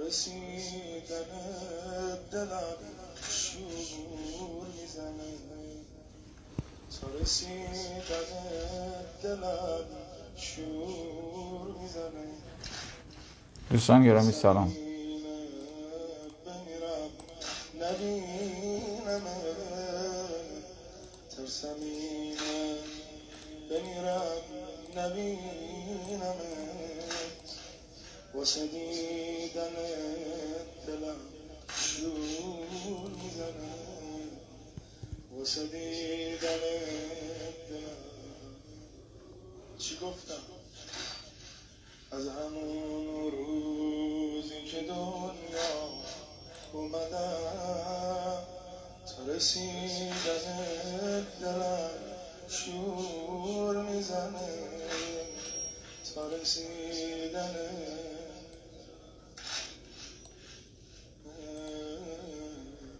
رسیدن دلم شور میزنه تا رسیدن دلم شور میزنه دوستان گرامی سلام ترسم بمیرم نبینم واسه دیدن دلم شور میزنه واسه دیدن دلم چی گفتم از همون روزی که دنیا اومدم تا رسیدن دلم شور میزنه تا رسیدن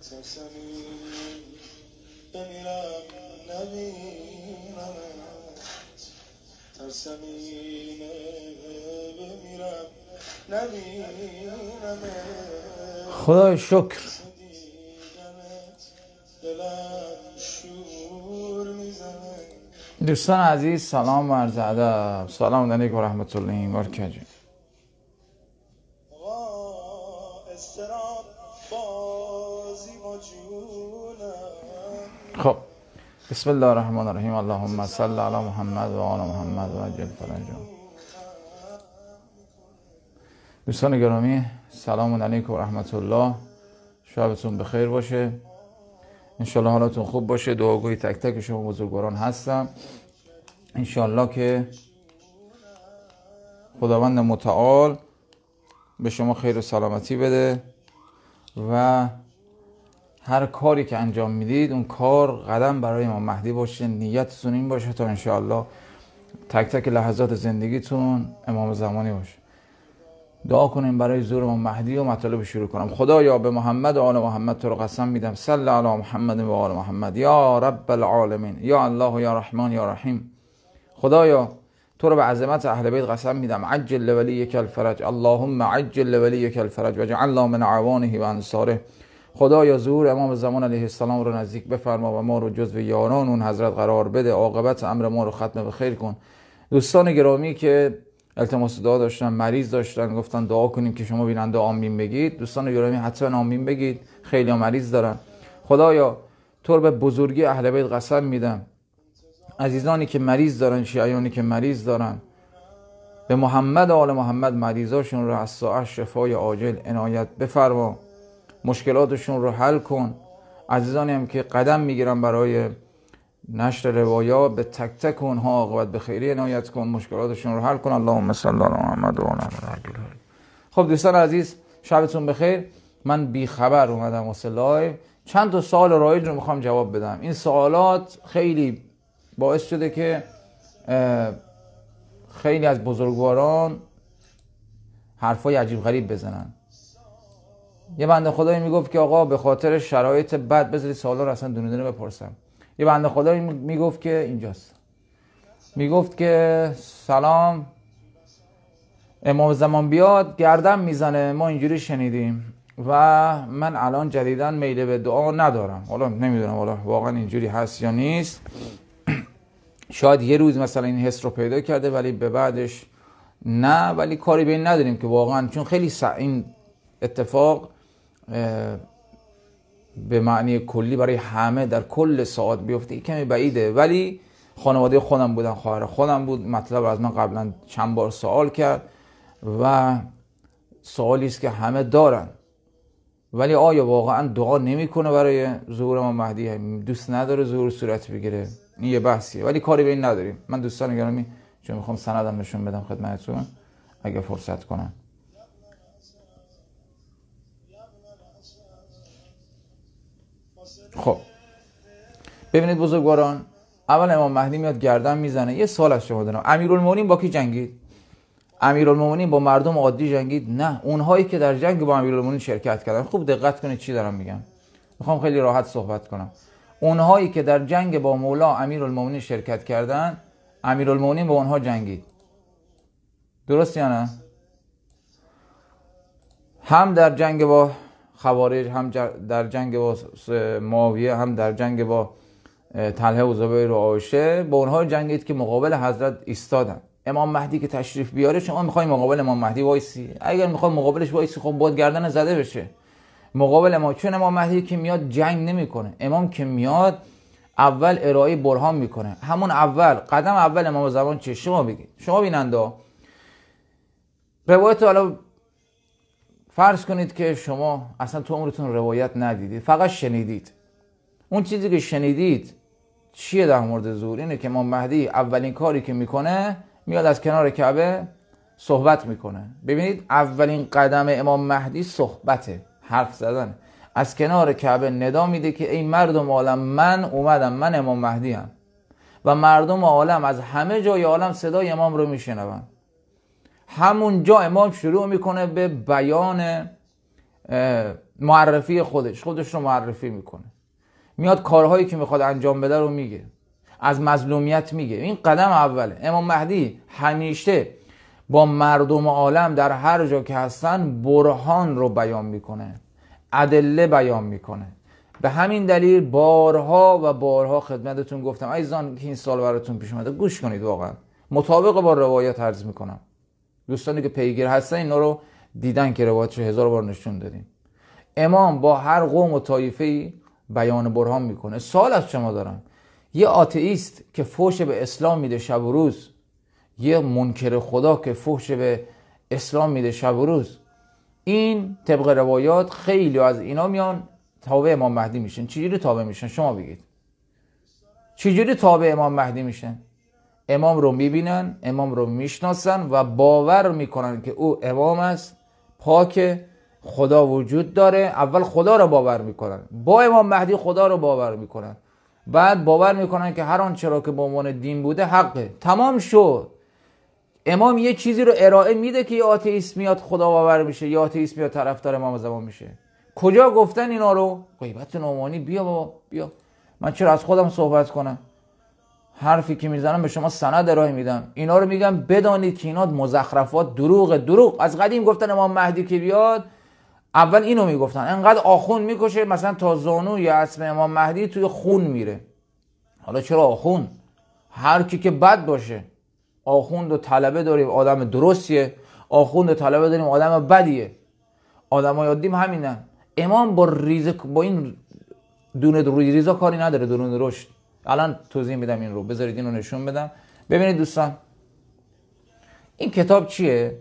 سسنین بمیرم خدا شکر دوستان عزیز سلام و عرض ادب سلام علیکم و رحمت الله و برکاته بسم الله الرحمن الرحیم اللهم صل علی محمد و آل محمد و عجل دوستان گرامی سلام علیکم و رحمت الله شبتون بخیر باشه انشالله حالتون خوب باشه دعاگوی تک تک شما بزرگواران هستم انشالله که خداوند متعال به شما خیر و سلامتی بده و هر کاری که انجام میدید اون کار قدم برای امام مهدی باشه نیتتون این باشه تا انشاءالله تک تک لحظات زندگیتون امام زمانی باشه دعا کنیم برای زور امام مهدی و مطالب شروع کنم خدایا به محمد و آل محمد تو رو قسم میدم سل علی محمد و آل محمد یا رب العالمین یا الله و یا رحمان یا رحیم خدایا تو رو به عظمت اهل بیت قسم میدم عجل یک الفرج اللهم عجل یک الفرج و من عوانه و انصاره خدا یا ظهور امام زمان علیه السلام رو نزدیک بفرما و ما رو جزو یاران اون حضرت قرار بده عاقبت امر ما رو ختم به خیر کن دوستان گرامی که التماس دعا داشتن مریض داشتن گفتن دعا کنیم که شما بیننده آمین بگید دوستان گرامی حتما آمین بگید خیلی مریض دارن خدایا طور به بزرگی اهل بیت قسم میدم عزیزانی که مریض دارن شیعیانی که مریض دارن به محمد آل محمد مریضاشون رو از ساعت شفای عاجل عنایت بفرما مشکلاتشون رو حل کن عزیزانی هم که قدم میگیرن برای نشر روایات به تک تک اونها عاقبت به خیری عنایت کن مشکلاتشون رو حل کن اللهم صل علی محمد و خب دوستان عزیز شبتون بخیر من بی خبر اومدم واسه لایو چند تا سوال رایج رو میخوام جواب بدم این سوالات خیلی باعث شده که خیلی از بزرگواران حرفای عجیب غریب بزنن یه بنده خدایی میگفت که آقا به خاطر شرایط بد بذارید سوالا رو اصلا دونه دونه بپرسم یه بنده خدایی میگفت که اینجاست میگفت که سلام امام زمان بیاد گردم میزنه ما اینجوری شنیدیم و من الان جدیدا میله به دعا ندارم حالا نمیدونم حالا واقعا اینجوری هست یا نیست شاید یه روز مثلا این حس رو پیدا کرده ولی به بعدش نه ولی کاری به این نداریم که واقعا چون خیلی سع... این اتفاق به معنی کلی برای همه در کل ساعت بیفته کمی بعیده ولی خانواده خودم بودن خواهر خودم بود مطلب از من قبلا چند بار سوال کرد و سوالی است که همه دارن ولی آیا واقعا دعا نمیکنه برای ظهور ما مهدی دوست نداره ظهور صورت بگیره این یه بحثیه ولی کاری به این نداریم من دوستان گرامی چون میخوام سندم نشون بدم خدمتتون اگه فرصت کنم خب ببینید بزرگواران اول امام مهدی میاد گردن میزنه یه سال از شما با کی جنگید امیرالمومنین با مردم عادی جنگید نه اونهایی که در جنگ با امیرالمومنین شرکت کردن خوب دقت کنید چی دارم میگم میخوام خیلی راحت صحبت کنم اونهایی که در جنگ با مولا امیرالمومنین شرکت کردن امیرالمومنین با اونها جنگید درست یا نه هم در جنگ با خوارج هم در جنگ با معاویه هم در جنگ با تله و زبیر و آشه با اونها جنگید که مقابل حضرت ایستادن امام مهدی که تشریف بیاره شما میخوای مقابل امام مهدی وایسی اگر میخوای مقابلش وایسی خب باید گردن زده بشه مقابل ما چون امام مهدی که میاد جنگ نمیکنه امام که میاد اول ارائه برهان میکنه همون اول قدم اول امام زبان چه شما بگید شما بیننده روایت حالا فرض کنید که شما اصلا تو عمرتون روایت ندیدید فقط شنیدید اون چیزی که شنیدید چیه در مورد زور اینه که امام مهدی اولین کاری که میکنه میاد از کنار کعبه صحبت میکنه ببینید اولین قدم امام مهدی صحبته حرف زدن از کنار کعبه ندا میده که ای مردم عالم من اومدم من امام مهدی هم. و مردم عالم از همه جای عالم صدای امام رو میشنوند همون جا امام شروع میکنه به بیان معرفی خودش خودش رو معرفی میکنه میاد کارهایی که میخواد انجام بده رو میگه از مظلومیت میگه این قدم اوله امام مهدی همیشه با مردم عالم در هر جا که هستن برهان رو بیان میکنه ادله بیان میکنه به همین دلیل بارها و بارها خدمتتون گفتم ایزان که این سال براتون پیش اومده گوش کنید واقعا مطابق با روایت عرض میکنم دوستانی که پیگیر هستن اینا رو دیدن که روایتش هزار بار نشون دادیم امام با هر قوم و طایفه بیان برهان میکنه سال از شما دارن یه آتئیست که فوش به اسلام میده شب و روز یه منکر خدا که فوش به اسلام میده شب و روز این طبق روایات خیلی از اینا میان تابع امام مهدی میشن چجوری تابع میشن شما بگید چجوری تابع امام مهدی میشن امام رو میبینن امام رو میشناسن و باور میکنن که او امام است پاک خدا وجود داره اول خدا رو باور میکنن با امام مهدی خدا رو باور میکنن بعد باور میکنن که هر آنچه که به عنوان دین بوده حقه تمام شد امام یه چیزی رو ارائه میده که یه آتیست میاد خدا باور میشه یه آتیست میاد طرفدار امام زمان میشه کجا گفتن اینا رو غیبت نامانی بیا بابا بیا من چرا از خودم صحبت کنم حرفی که میزنم به شما سند راه میدم اینا رو میگم بدانید که اینا مزخرفات دروغ دروغ از قدیم گفتن امام مهدی که بیاد اول اینو میگفتن انقدر آخون میکشه مثلا تا زانو یا اسم امام مهدی توی خون میره حالا چرا آخون هر کی که بد باشه آخوند و طلبه داریم آدم درستیه آخوند و طلبه داریم آدم بدیه آدم های عادیم همینن امام با ریز با این دونه ریزا کاری نداره دونه رشد الان توضیح میدم این رو بذارید این رو نشون بدم ببینید دوستان این کتاب چیه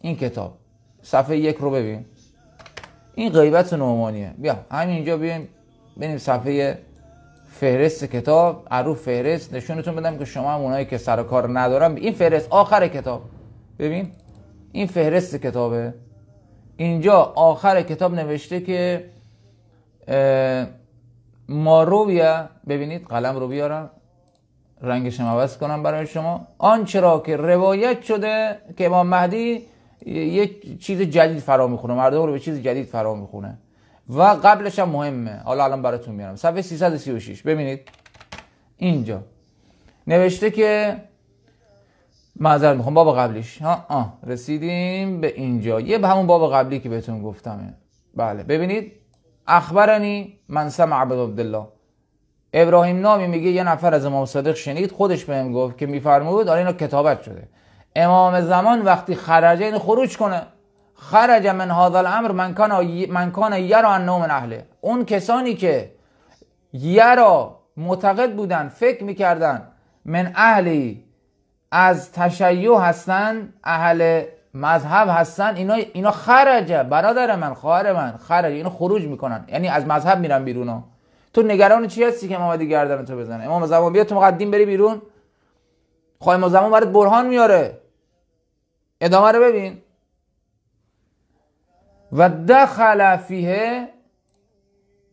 این کتاب صفحه یک رو ببین این غیبت نعمانیه بیا همینجا بیایم بریم صفحه فهرست کتاب عروف فهرست نشونتون بدم که شما هم اونایی که سر کار ندارم این فهرست آخر کتاب ببین این فهرست کتابه اینجا آخر کتاب نوشته که مارویه ببینید قلم رو بیارم رنگش عوض کنم برای شما آنچه را که روایت شده که امام مهدی یک چیز جدید فرا میخونه مردم رو به چیز جدید فرا میخونه و قبلش هم مهمه حالا الان براتون میارم صفحه 336 ببینید اینجا نوشته که می میخوام باب قبلیش ها آه رسیدیم به اینجا یه به همون باب قبلی که بهتون گفتمه بله ببینید اخبرنی من سمع عبدالله ابراهیم نامی میگه یه نفر از امام صادق شنید خودش بهم گفت که میفرمود آره اینا کتابت شده امام زمان وقتی خرجه این یعنی خروج کنه خرج من هذا الامر من کان من کان یرا ان من اهله اون کسانی که یرا معتقد بودن فکر میکردن من اهلی از تشیع هستن اهل مذهب هستن اینا اینا خرجه برادر من خواهر من خرج اینا خروج میکنن یعنی از مذهب میرن بیرون تو نگران چی هستی که امام گردن تو بزنه امام زمان بیا تو مقدم بری بیرون خواهی خب امام زمان برات برهان میاره ادامه رو ببین و دخل فیه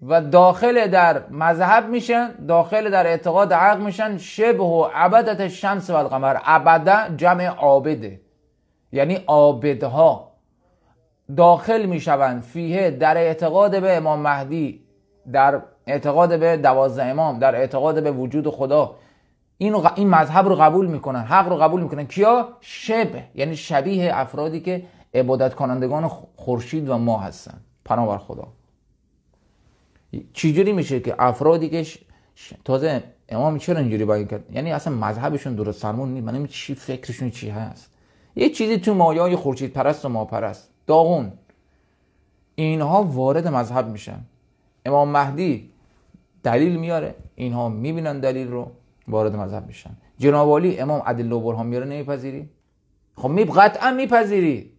و داخل در مذهب میشن داخل در اعتقاد عقل میشن شبه و عبدت شمس و القمر عبده جمع عابده یعنی آبدها داخل می شوند فیه در اعتقاد به امام مهدی در اعتقاد به دوازده امام در اعتقاد به وجود خدا این, این مذهب رو قبول میکنن حق رو قبول میکنن کیا شبه یعنی شبیه افرادی که عبادت کنندگان خورشید و ماه هستن پناور خدا چجوری میشه که افرادی که تازه امام چرا اینجوری باید کرد یعنی اصلا مذهبشون درست سرمون نیست من چی فکرشون چی هست یه چیزی تو های خورشید پرست و ماپرست داغون اینها وارد مذهب میشن امام مهدی دلیل میاره اینها میبینن دلیل رو وارد مذهب میشن جناب علی امام عدل و برهان میاره نمیپذیری خب می قطعا میپذیری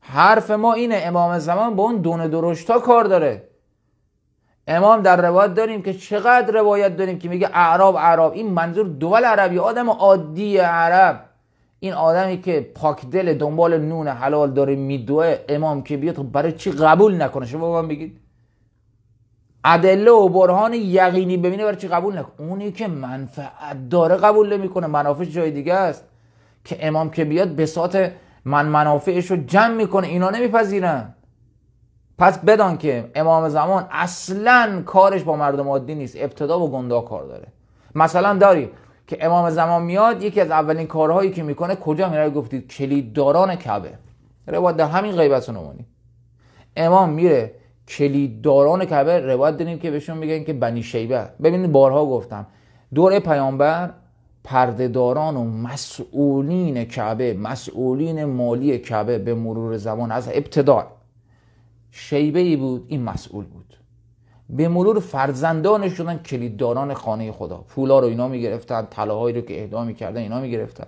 حرف ما اینه امام زمان با اون دونه درشتا کار داره امام در روایت داریم که چقدر روایت داریم که میگه اعراب اعراب این منظور دول عربی آدم عادی عرب این آدمی که پاک دل دنبال نون حلال داره میدوه امام که بیاد خب برای چی قبول نکنه شما من بگید ادله و برهان یقینی ببینه برای چی قبول نکنه اونی که منفعت داره قبول نمیکنه منافع جای دیگه است که امام که بیاد سات من منافعش رو جمع میکنه اینا نمیپذیرن پس بدان که امام زمان اصلا کارش با مردم عادی نیست ابتدا و گنده کار داره مثلا داریم که امام زمان میاد یکی از اولین کارهایی که میکنه کجا میره گفتید کلیدداران کعبه روایت در همین غیبت نمونی امام میره کلیدداران کعبه روایت داریم که بهشون میگن که بنی شیبه ببینید بارها گفتم دور پیامبر پردهداران و مسئولین کعبه مسئولین مالی کعبه به مرور زمان از ابتدا شیبه ای بود این مسئول بود به مرور فرزندان شدن کلیدداران خانه خدا پولا رو اینا میگرفتن طلاهایی رو که اهدا میکردن اینا میگرفتن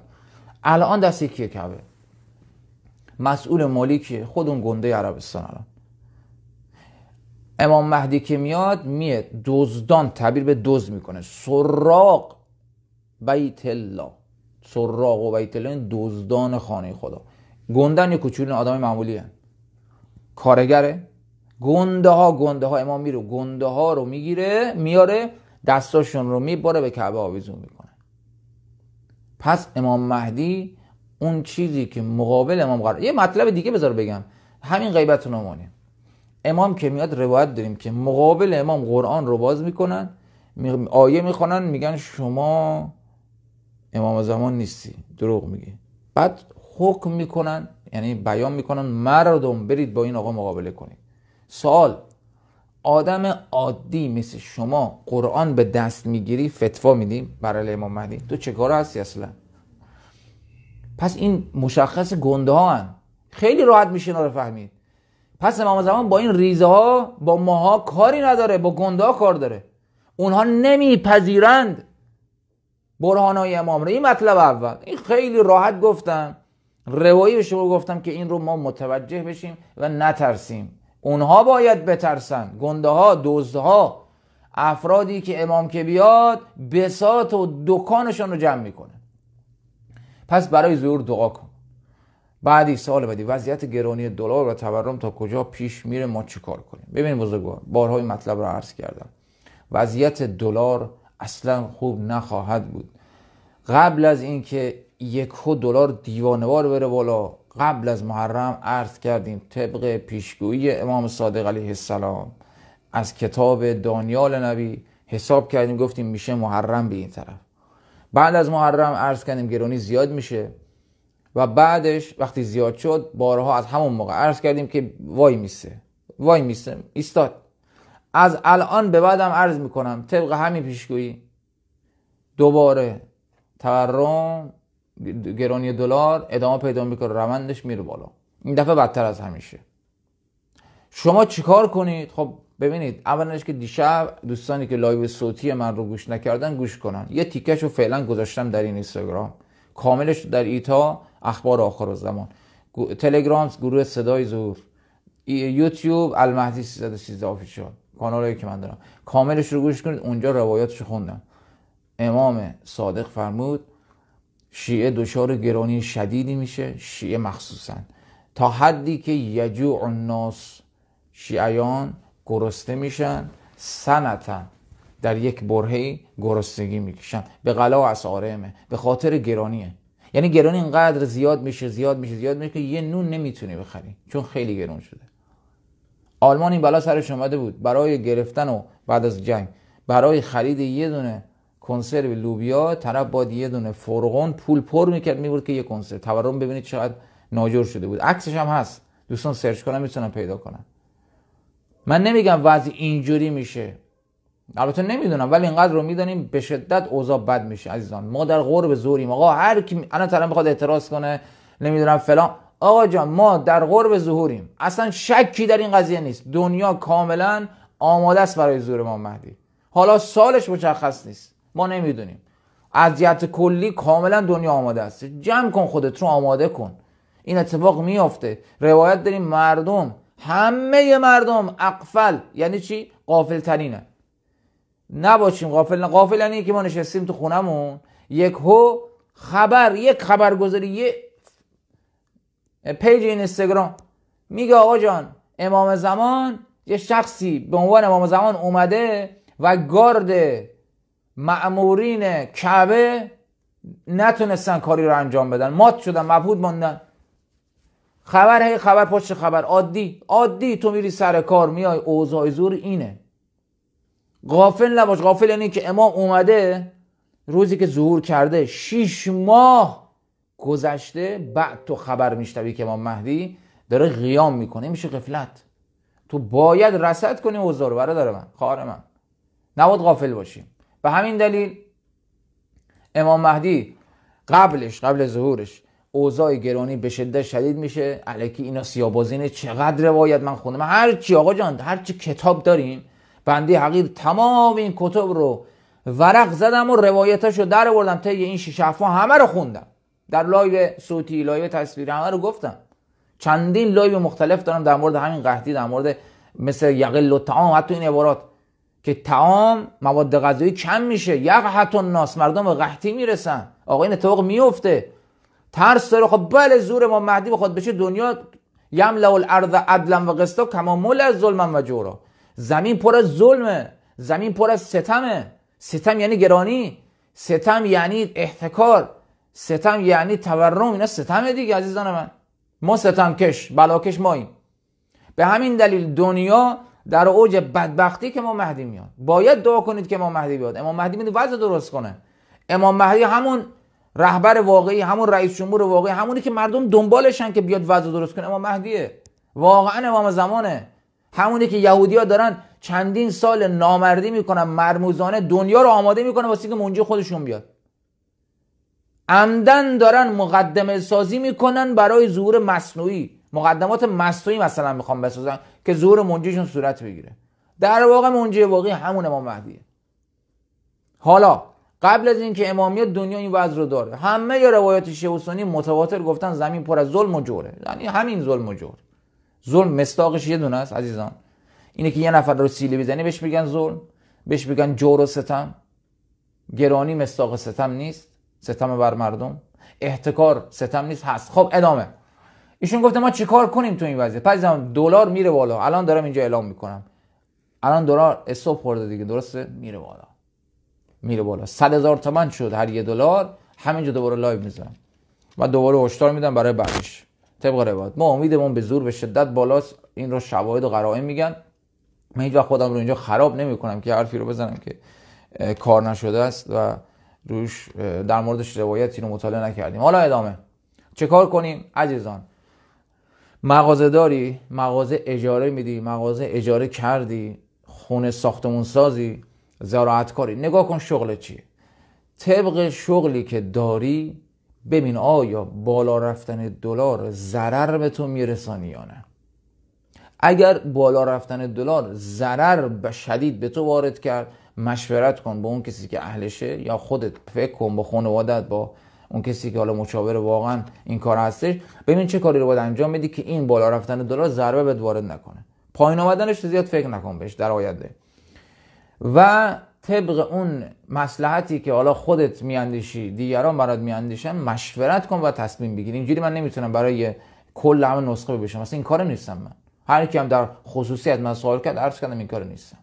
الان دست کیه کبه مسئول مالی که خود اون گنده عربستان الان امام مهدی که میاد میه دزدان تبیر به دزد میکنه سراغ بیت الله سراغ و بیت الله دزدان خانه خدا گندن یه کوچولین آدم معمولی کارگره گنده ها گنده ها امام میره گنده ها رو میگیره میاره دستاشون رو میباره به کعبه آویزون میکنه پس امام مهدی اون چیزی که مقابل امام قرار یه مطلب دیگه بذار بگم همین غیبت نمونه امام که میاد روایت داریم که مقابل امام قرآن رو باز میکنن آیه میخوانن میگن شما امام زمان نیستی دروغ میگی بعد حکم میکنن یعنی بیان میکنن مردم برید با این آقا مقابله کنید سوال آدم عادی مثل شما قرآن به دست میگیری فتوا میدیم برای امام مهدی تو چه کار هستی اصلا پس این مشخص گنده ها هن. خیلی راحت میشه رو فهمید پس امام زمان با این ریزه ها با ماها کاری نداره با گنده ها کار داره اونها نمیپذیرند برهان های امام رو این مطلب اول این خیلی راحت گفتم روایی به شما گفتم که این رو ما متوجه بشیم و نترسیم اونها باید بترسن گنده ها دوزده ها افرادی که امام که بیاد بسات و دکانشون رو جمع میکنه پس برای ظهور دعا کن بعدی سال بعدی وضعیت گرانی دلار و تورم تا کجا پیش میره ما چیکار کنیم ببینید بزرگوار بارهای مطلب رو عرض کردم وضعیت دلار اصلا خوب نخواهد بود قبل از اینکه یک دلار دیوانوار بره بالا قبل از محرم عرض کردیم طبق پیشگویی امام صادق علیه السلام از کتاب دانیال نبی حساب کردیم گفتیم میشه محرم به این طرف بعد از محرم عرض کردیم گرونی زیاد میشه و بعدش وقتی زیاد شد بارها از همون موقع عرض کردیم که وای میسه وای میسه ایستاد از الان به بعدم عرض میکنم طبق همین پیشگویی دوباره تورم گرانی دلار ادامه پیدا میکنه روندش میره بالا این دفعه بدتر از همیشه شما چیکار کنید خب ببینید اولش که دیشب دوستانی که لایو صوتی من رو گوش نکردن گوش کنن یه تیکش رو فعلا گذاشتم در این اینستاگرام کاملش در ایتا اخبار آخر زمان تلگرام گروه صدای زور یوتیوب المهدی 313 آفیشال کانالایی که من دارم کاملش رو گوش کنید اونجا روایاتش خوندم امام صادق فرمود شیعه دچار گرانی شدیدی میشه شیعه مخصوصا تا حدی که یجوع الناس شیعیان گرسته میشن سنتا در یک برهی گرستگی میکشن به غلا و اسارمه به خاطر گرانیه یعنی گرانی اینقدر زیاد میشه زیاد میشه زیاد میشه که یه نون نمیتونی بخری چون خیلی گران شده آلمان این بلا سرش اومده بود برای گرفتن و بعد از جنگ برای خرید یه دونه کنسرو لوبیا طرف با یه دونه فرغون پول پر میکرد میبرد که یه کنسرو تورم ببینید چقدر ناجور شده بود عکسش هم هست دوستان سرچ کنن میتونن پیدا کنن من نمیگم وضع اینجوری میشه البته نمیدونم ولی اینقدر رو میدانیم به شدت اوضاع بد میشه عزیزان ما در غرب زوریم آقا هر کی الان طرف میخواد اعتراض کنه نمیدونم فلان آقا جان ما در غرب ظهوریم اصلا شکی در این قضیه نیست دنیا کاملا آماده است برای ظهور ما مهدی حالا سالش مشخص نیست ما نمیدونیم اذیت کلی کاملا دنیا آماده است جمع کن خودت رو آماده کن این اتفاق میافته روایت داریم مردم همه مردم اقفل یعنی چی قافل ترینه نباشیم قافل قافل یعنی که ما نشستیم تو خونمون یک هو خبر یک خبرگذاری یک پیج این اینستاگرام میگه آقا جان امام زمان یه شخصی به عنوان امام زمان اومده و گارد معمورین کعبه نتونستن کاری رو انجام بدن مات شدن مبهود ماندن خبر هی خبر پشت خبر عادی عادی تو میری سر کار میای اوزای زور اینه غافل نباش غافل یعنی که امام اومده روزی که ظهور کرده شیش ماه گذشته بعد تو خبر میشتوی که امام مهدی داره قیام میکنه میشه قفلت تو باید رسد کنی اوضاع رو برادر من خواهر من نباید غافل باشیم به همین دلیل امام مهدی قبلش قبل ظهورش اوضاع گرانی به شدت شدید میشه علیکی اینا سیابازینه چقدر روایت من خوندم هر چی آقا جان هر چی کتاب داریم بنده حقیر تمام این کتب رو ورق زدم و رو در آوردم تا این شش همه رو خوندم در لایو صوتی لایو تصویری همه رو گفتم چندین لایو مختلف دارم در مورد همین قحطی در مورد مثل یقل و تعام حتی این عبارات که تعام مواد غذایی کم میشه حتی ناس مردم به قحطی میرسن آقا این اتفاق میفته ترس داره خب بله زور ما مهدی بخواد بشه دنیا لول الارض عدلا و قسطا کما مل از ظلم و جورا زمین پر از ظلمه زمین پر از ستمه ستم یعنی گرانی ستم یعنی احتکار ستم یعنی تورم اینا ستمه دیگه عزیزان من ما ستمکش بلاکش ماییم به همین دلیل دنیا در اوج بدبختی که ما مهدی میاد باید دعا کنید که امام مهدی بیاد امام مهدی میاد وضع درست کنه امام مهدی همون رهبر واقعی همون رئیس جمهور واقعی همونی که مردم دنبالشن که بیاد وضع درست کنه امام مهدیه واقعا امام زمانه همونی که یهودیا دارن چندین سال نامردی میکنن مرموزانه دنیا رو آماده میکنه واسه که منجی خودشون بیاد عمدن دارن مقدمه سازی میکنن برای ظهور مصنوعی مقدمات مصنوعی مثلا میخوام بسازن که ظهور منجیشون صورت بگیره در واقع منجی واقعی همون امام مهدیه حالا قبل از اینکه امامیت دنیا این وضع رو داره همه یا روایات شیعه و متواتر گفتن زمین پر از ظلم و جوره یعنی همین ظلم و جور ظلم مستاقش یه دونه است عزیزان اینه که یه نفر رو سیلی بزنی بهش بگن ظلم بهش بگن جور و ستم گرانی مستاق ستم نیست ستم بر مردم احتکار ستم نیست هست خب ادامه ایشون گفته ما چیکار کنیم تو این وضعیت پس دلار میره بالا الان دارم اینجا اعلام میکنم الان دلار استوب خورده دیگه درسته میره بالا میره بالا 100 هزار تومان شد هر یه دلار همینجا دوباره لایو میذارم و دوباره هشدار میدم برای بعدش طبق روایت ما امیدمون به زور به شدت بالاست این رو شواهد و قرائن میگن من هیچ خودم رو اینجا خراب نمی که حرفی رو بزنم که کار نشده است و روش در موردش روایتی رو مطالعه نکردیم حالا ادامه چه کار کنیم عزیزان مغازه داری مغازه اجاره میدی مغازه اجاره کردی خونه ساختمون سازی زراعتکاری نگاه کن شغل چیه طبق شغلی که داری ببین آیا بالا رفتن دلار ضرر به تو میرسانی یا نه اگر بالا رفتن دلار ضرر به شدید به تو وارد کرد مشورت کن با اون کسی که اهلشه یا خودت فکر کن با خانوادت با اون کسی که حالا مشاور واقعا این کار هستش ببین چه کاری رو باید انجام بدی که این بالا رفتن دلار ضربه بهت وارد نکنه پایین آمدنش زیاد فکر نکن بهش در آینده و طبق اون مسلحتی که حالا خودت میاندیشی دیگران برات میاندیشن مشورت کن و تصمیم بگیر اینجوری من نمیتونم برای کل همه نسخه بشم مثلا این کار نیستم من هر کیم در خصوصیت من سوال کرد عرض کردم این کار نیستم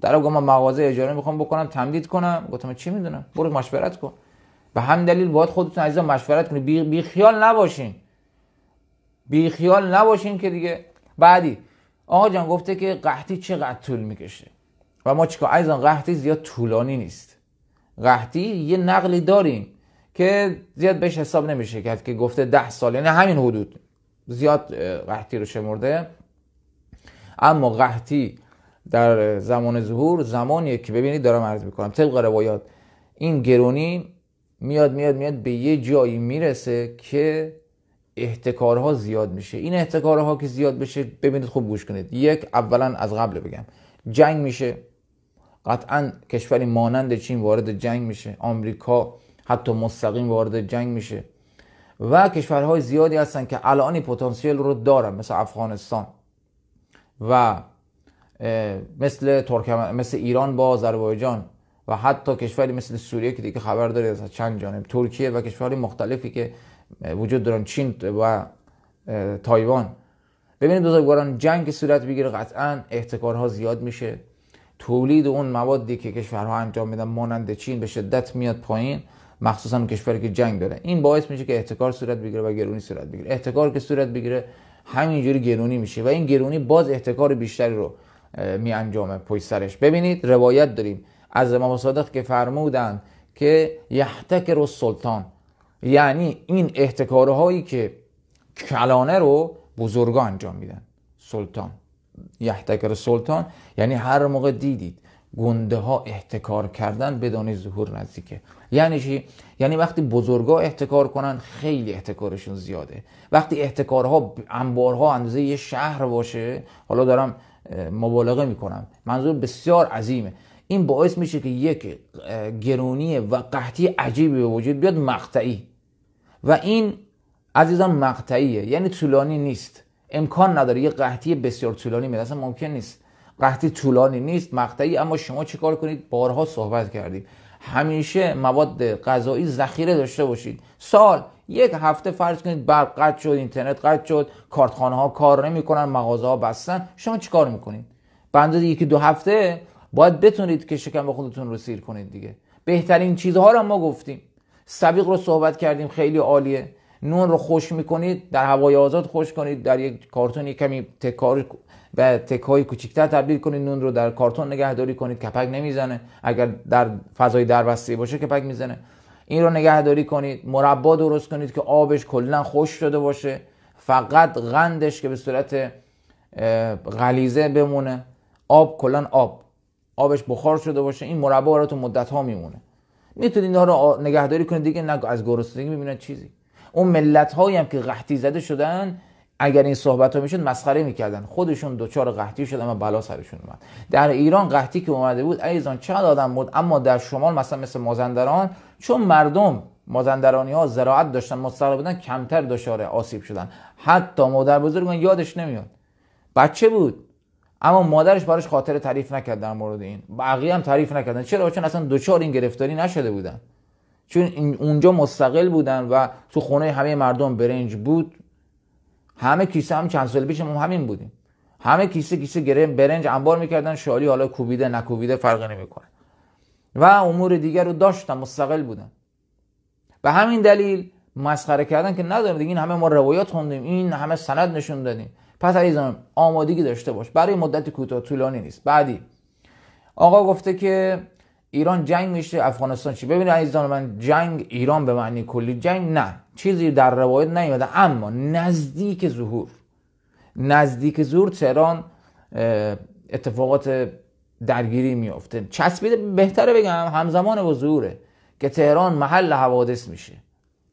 در گفتم من مغازه اجاره میخوام بکنم تمدید کنم گفتم چی میدونم برو مشورت کن به همین دلیل باید خودتون عزیزان مشورت کنید بی, خیال نباشین بی خیال نباشین که دیگه بعدی آقا جان گفته که قحتی چقدر طول میکشه و ما چیکار عزیزان قحطی زیاد طولانی نیست قحطی یه نقلی داریم که زیاد بهش حساب نمیشه کرد که گفته ده سال یعنی همین حدود زیاد قحطی رو شمرده اما قحطی در زمان ظهور زمانیه که ببینید دارم عرض میکنم طبق روایات این گرونی میاد میاد میاد به یه جایی میرسه که احتکارها زیاد میشه این احتکارها که زیاد بشه ببینید خوب گوش کنید یک اولا از قبل بگم جنگ میشه قطعا کشوری مانند چین وارد جنگ میشه آمریکا حتی مستقیم وارد جنگ میشه و کشورهای زیادی هستن که الان پتانسیل رو دارن مثل افغانستان و مثل مثل ایران با آذربایجان و حتی کشوری مثل سوریه که دیگه خبر داره از چند جانب ترکیه و کشورهای مختلفی که وجود دارن چین و تایوان ببینید بزرگواران جنگ صورت بگیره قطعا احتکارها زیاد میشه تولید اون موادی که کشورها انجام میدن مانند چین به شدت میاد پایین مخصوصا کشوری که جنگ داره این باعث میشه که احتکار صورت بگیره و گرونی صورت بگیره احتکار که صورت بگیره همینجوری گرونی میشه و این گرونی باز احتکار بیشتری رو می انجامه پشت سرش ببینید روایت داریم از امام صادق که فرمودند که یحتکر السلطان یعنی این احتکارهایی که کلانه رو بزرگا انجام میدن سلطان یحتکر سلطان یعنی هر موقع دیدید گنده ها احتکار کردن بدون ظهور نزدیکه یعنی چی یعنی وقتی بزرگا احتکار کنن خیلی احتکارشون زیاده وقتی احتکارها انبارها اندازه یه شهر باشه حالا دارم مبالغه میکنم منظور بسیار عظیمه این باعث میشه که یک گرونی و قحطی عجیبی به وجود بیاد مقطعی و این عزیزان مقطعیه یعنی طولانی نیست امکان نداره یه قحطی بسیار طولانی میاد اصلا ممکن نیست قحطی طولانی نیست مقطعی اما شما چیکار کنید بارها صحبت کردیم همیشه مواد غذایی ذخیره داشته باشید سال یک هفته فرض کنید برق قطع شد اینترنت قطع شد کارتخانه ها کار نمیکنن مغازه ها بستن شما چیکار میکنید به یکی دو هفته باید بتونید که شکم خودتون رو سیر کنید دیگه بهترین چیزها رو ما گفتیم سبیق رو صحبت کردیم خیلی عالیه نون رو خوش میکنید در هوای آزاد خوش کنید در یک کارتون یک کمی تکار و تکای کوچیکتر تبدیل کنید نون رو در کارتون نگهداری کنید کپک نمیزنه اگر در فضای دربسته باشه کپک میزنه این رو نگهداری کنید مربا درست کنید که آبش کلا خوش شده باشه فقط غندش که به صورت غلیزه بمونه آب کلا آب آبش بخار شده باشه این مربا براتون مدت ها میمونه میتونید اینها رو نگهداری کنید دیگه نه از گرسنگی میبینن چیزی اون ملت هایی هم که قحطی زده شدن اگر این صحبت ها میشد مسخره میکردن خودشون دوچار قحطی شدن و بلا سرشون اومد در ایران قحطی که اومده بود ایزان چند آدم بود اما در شمال مثلا مثل مازندران چون مردم مازندرانی ها زراعت داشتن مستقل بودن کمتر دچار آسیب شدن حتی مادر بزرگ من یادش نمیاد بچه بود اما مادرش براش خاطر تعریف نکرد در مورد این بقیه هم تعریف نکردن چرا چون اصلا دچار این گرفتاری نشده بودن چون اونجا مستقل بودن و تو خونه همه مردم برنج بود همه کیسه هم چند سال پیش هم همین بودیم همه کیسه کیسه گره برنج انبار میکردن شالی حالا کوبیده نکوبیده فرقی نمیکنه و امور دیگر رو داشتن مستقل بودن به همین دلیل مسخره کردن که نداریم دیگه این همه ما روایات خوندیم این همه سند نشون دادیم پس عزیزان آمادگی داشته باش برای مدت کوتاه طولانی نیست بعدی آقا گفته که ایران جنگ میشه افغانستان چی ببینید عزیزان من جنگ ایران به معنی کلی جنگ نه چیزی در روایت نیومده اما نزدیک ظهور نزدیک ظهور تهران اتفاقات درگیری میفته چسبیده بهتره بگم همزمان با ظهوره که تهران محل حوادث میشه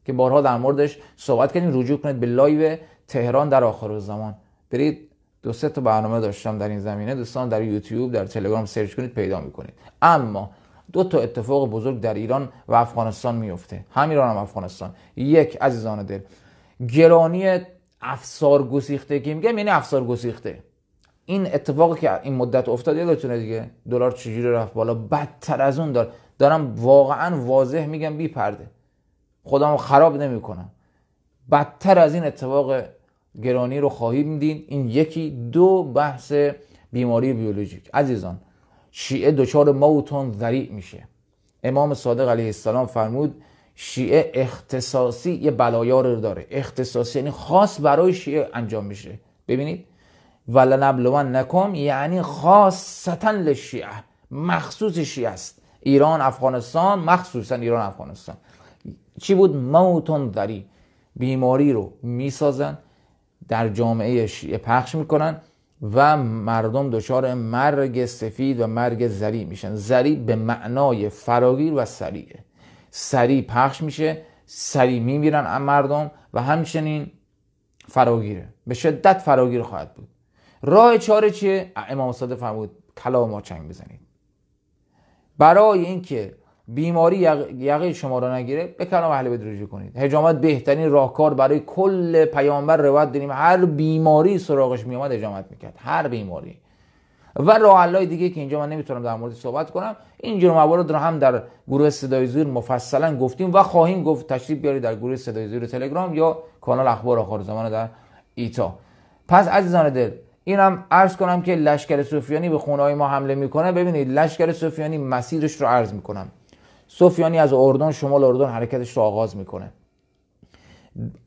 که بارها در موردش صحبت کردیم رجوع کنید به لایو تهران در آخر زمان برید دو سه تا برنامه داشتم در این زمینه دوستان در یوتیوب در تلگرام سرچ کنید پیدا میکنید اما دو تا اتفاق بزرگ در ایران و افغانستان میفته هم ایران هم افغانستان یک عزیزان دل گرانی افسار گسیخته که میگم یعنی افسار گسیخته این اتفاقی که این مدت افتاد یادتونه دیگه دلار چجوری رفت بالا بدتر از اون دار دارم واقعا واضح میگم بی پرده خودم خراب نمیکنم بدتر از این اتفاق گرانی رو خواهیم دید این یکی دو بحث بیماری بیولوژیک عزیزان شیعه دچار موتون ذریع میشه امام صادق علیه السلام فرمود شیعه اختصاصی یه بلایار رو داره اختصاصی یعنی خاص برای شیعه انجام میشه ببینید ولا نبلون نکم یعنی خاصتا لشیعه مخصوص شیعه است ایران افغانستان مخصوصا ایران افغانستان چی بود موتون ذریع بیماری رو میسازن در جامعه شیعه پخش میکنن و مردم دچار مرگ سفید و مرگ زری میشن زری به معنای فراگیر و سریه. سری پخش میشه سری میمیرن مردم و همچنین فراگیره به شدت فراگیر خواهد بود راه چاره چیه امام صادق فرمود کلا ما چنگ بزنید برای اینکه بیماری یقه شما را نگیره به کلام اهل بیت رجوع کنید حجامت بهترین راهکار برای کل پیامبر روایت داریم هر بیماری سراغش می اومد حجامت میکرد هر بیماری و راه دیگه که اینجا من نمیتونم در مورد صحبت کنم این جور موارد رو هم در گروه صدای زیر مفصلا گفتیم و خواهیم گفت تشریف بیارید در گروه صدای زیر تلگرام یا کانال اخبار آخر زمان در ایتا پس عزیزان دل اینم عرض کنم که لشکر سفیانی به خونه های ما حمله میکنه ببینید لشکر سفیانی مسیرش رو عرض میکنم سفیانی از اردن شمال اردن حرکتش رو آغاز میکنه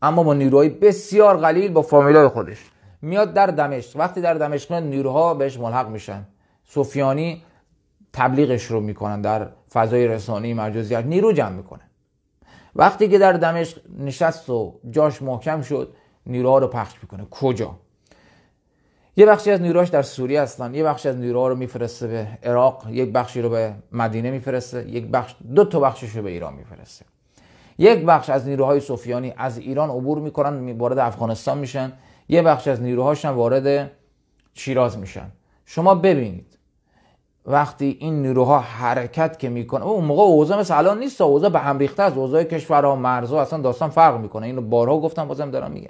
اما با نیروهای بسیار قلیل با فامیلای خودش میاد در دمشق وقتی در دمشق نیروها بهش ملحق میشن سفیانی تبلیغش رو میکنن در فضای رسانه مجازی. نیرو جمع میکنه وقتی که در دمشق نشست و جاش محکم شد نیروها رو پخش میکنه کجا یه بخشی از نیروهاش در سوریه هستن یه بخشی از نیروها رو میفرسته به عراق یک بخشی رو به مدینه میفرسته یک بخش دو تا بخشش رو به ایران میفرسته یک بخش از نیروهای سفیانی از ایران عبور میکنن وارد افغانستان میشن یه بخش از نیروهاشون وارد شیراز میشن شما ببینید وقتی این نیروها حرکت که میکنه اون موقع اوضاع مثل الان نیست اوضاع به هم ریخته از اوضاع کشورها مرزها اصلا داستان فرق میکنه اینو بارها گفتم بازم دارم میگم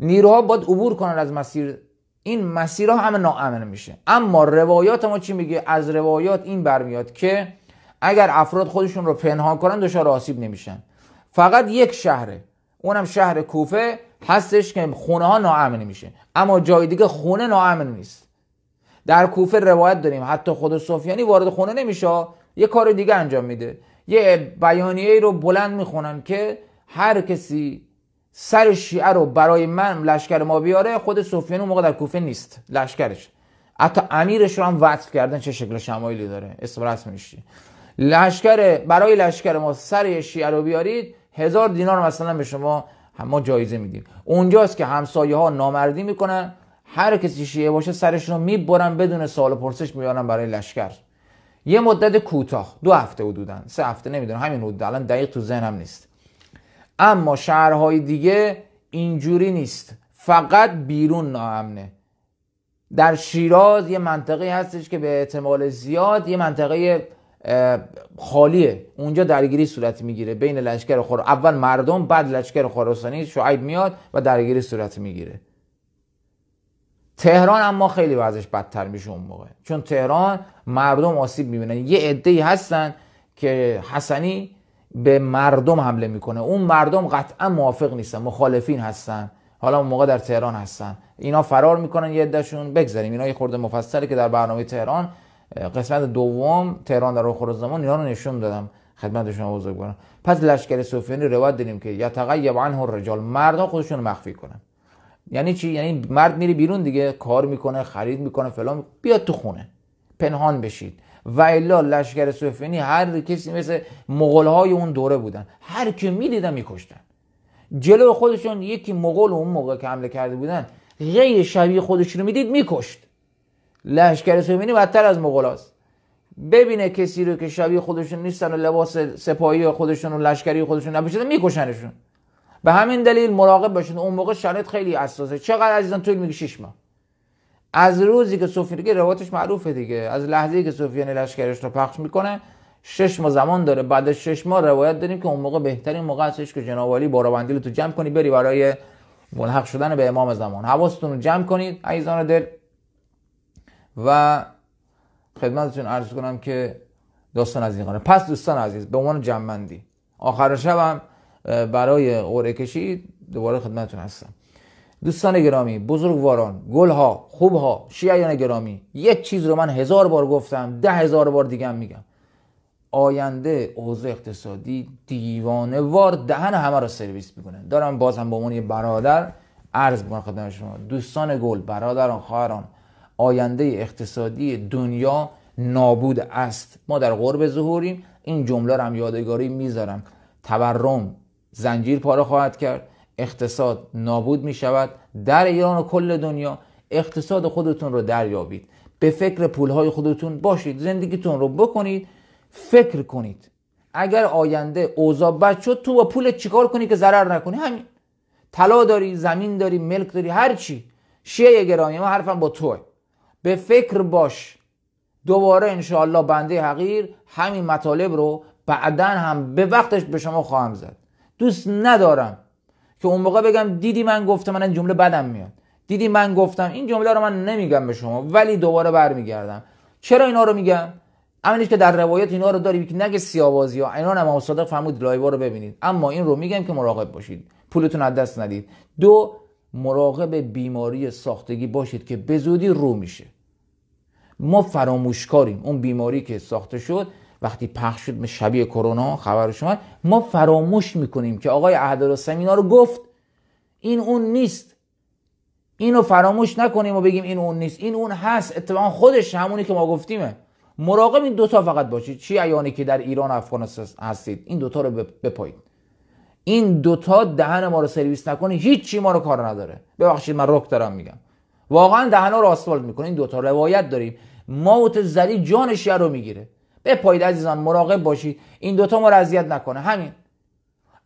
نیروها باید عبور کنن از مسیر این مسیرها همه ناامن میشه اما روایات ما چی میگه از روایات این برمیاد که اگر افراد خودشون رو پنهان کنن دچار آسیب نمیشن فقط یک شهره اونم شهر کوفه هستش که خونه ها ناامن میشه اما جای دیگه خونه ناامن نیست در کوفه روایت داریم حتی خود سفیانی وارد خونه نمیشه یه کار دیگه انجام میده یه بیانیه رو بلند میخونن که هر کسی سر شیعه رو برای من لشکر ما بیاره خود سفیان اون موقع در کوفه نیست لشکرش حتی امیرش رو هم وطف کردن چه شکل شمایلی داره اسم میشه. لشکر برای لشکر ما سر شیعه رو بیارید هزار دینار مثلا به شما ما جایزه میدیم اونجاست که همسایه ها نامردی میکنن هر کسی شیعه باشه سرشون رو میبرن بدون سال پرسش میارن برای لشکر یه مدت کوتاه دو هفته حدودن سه هفته نمیدونم همین حدود الان دقیق تو ذهنم نیست اما شهرهای دیگه اینجوری نیست فقط بیرون ناامنه در شیراز یه منطقه هستش که به اعتمال زیاد یه منطقه خالیه اونجا درگیری صورت میگیره بین لشکر خور اول مردم بعد لشکر خراسانی شعیب میاد و درگیری صورت میگیره تهران اما خیلی وضعش بدتر میشه اون موقع چون تهران مردم آسیب میبینن یه عده هستن که حسنی به مردم حمله میکنه اون مردم قطعا موافق نیستن مخالفین هستن حالا اون موقع در تهران هستن اینا فرار میکنن یه عدهشون بگذاریم اینا یه خورده مفصلی که در برنامه تهران قسمت دوم تهران در آخر زمان اینا رو نشون دادم خدمت شما برن پس لشکر سفیانی روایت داریم که یتغیب عنه الرجال مردها خودشون مخفی کنن یعنی چی یعنی مرد میره بیرون دیگه کار میکنه خرید میکنه فلان بیاد تو خونه پنهان بشید و الا لشکر سفینی هر کسی مثل مغول های اون دوره بودن هر کی میدیدن میکشتن جلو خودشون یکی مغول اون موقع که حمله کرده بودن غیر شبیه خودش رو میدید میکشت لشکر سفینی بدتر از مغولاست ببینه کسی رو که شبیه خودشون نیستن و لباس سپاهی خودشون و لشکری خودشون نپوشیدن میکشنشون به همین دلیل مراقب باشین اون موقع شرایط خیلی اساسه چقدر عزیزان طول میگه 6 ماه از روزی که سفیان که روایتش معروفه دیگه از لحظه‌ای که سفیان یعنی لشکرش رو پخش میکنه شش ماه زمان داره بعد از شش ماه روایت داریم که اون موقع بهترین موقع هستش که جناب علی رو تو جمع کنی بری برای ملحق شدن به امام زمان حواستون رو جمع کنید عزیزان دل و خدمتتون عرض کنم که دوستان این پس دوستان عزیز به عنوان مندی آخر شبم برای قرعه کشی دوباره خدمتتون هستم دوستان گرامی بزرگواران گلها خوبها شیعیان گرامی یک چیز رو من هزار بار گفتم ده هزار بار دیگه میگم آینده اوضاع اقتصادی دیوانه وار دهن همه رو سرویس میکنه دارم باز هم به عنوان برادر عرض بکنم خدمت شما دوستان گل برادران خواهران آینده اقتصادی دنیا نابود است ما در غرب ظهوریم این جمله رو هم یادگاری میذارم تورم زنجیر پاره خواهد کرد اقتصاد نابود می شود در ایران و کل دنیا اقتصاد خودتون رو دریابید به فکر پول های خودتون باشید زندگیتون رو بکنید فکر کنید اگر آینده اوضاع بد شد تو با پول چیکار کنی که ضرر نکنی همین طلا داری زمین داری ملک داری هر چی شیعه گرامی ما حرفم با تو. به فکر باش دوباره انشاءالله بنده حقیر همین مطالب رو بعدا هم به وقتش به شما خواهم زد دوست ندارم که اون موقع بگم دیدی من گفتم من این جمله بدم میاد دیدی من گفتم این جمله رو من نمیگم به شما ولی دوباره برمیگردم چرا اینا رو میگم همینش که در روایت اینا رو داریم که نگه سیاوازی ها اینا امام صادق فرمود لایوا رو ببینید اما این رو میگم که مراقب باشید پولتون از دست ندید دو مراقب بیماری ساختگی باشید که به زودی رو میشه ما فراموشکاریم اون بیماری که ساخته شد وقتی پخش شد به شبیه کرونا خبر شما ما فراموش میکنیم که آقای و سمینا رو گفت این اون نیست اینو فراموش نکنیم و بگیم این اون نیست این اون هست اتفاقا خودش همونی که ما گفتیمه مراقب این دوتا فقط باشید چی ایانی که در ایران و افغانستان هستید این دوتا رو بپایید این دوتا دهن ما رو سرویس نکنه هیچی ما رو کار نداره ببخشید من رک دارم میگم واقعا دهنا رو آسفالت میکنه این دوتا روایت داریم موت زری جان رو میگیره بپایید عزیزان مراقب باشید این دوتا ما رو نکنه همین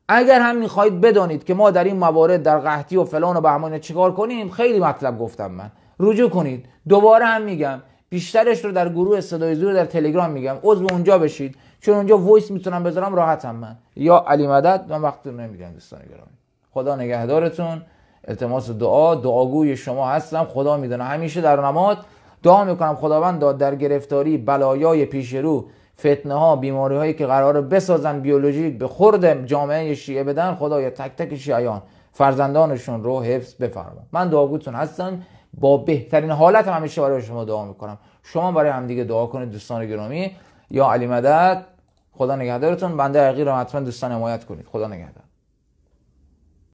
اگر هم میخواهید بدانید که ما در این موارد در قحطی و فلان و بهمان چیکار کنیم خیلی مطلب گفتم من رجوع کنید دوباره هم میگم بیشترش رو در گروه صدای زور در تلگرام میگم عضو اونجا بشید چون اونجا وایس میتونم بذارم راحتم من یا علی مدد من وقت نمیگم دوستان گرامی خدا نگهدارتون التماس دعا دعاگوی شما هستم خدا میدونه همیشه در نماد دعا میکنم خداوند داد در گرفتاری بلایای پیش رو فتنه ها بیماری هایی که قرار بسازن بیولوژیک به خورد جامعه شیعه بدن خدایا تک تک شیعیان فرزندانشون رو حفظ بفرما من دعاگوتون هستم با بهترین حالت هم همیشه برای شما دعا میکنم شما برای دیگه دعا کنید دوستان گرامی یا علی مدد خدا نگهدارتون بنده اقیر رو حتما دوستان حمایت کنید خدا نگهدار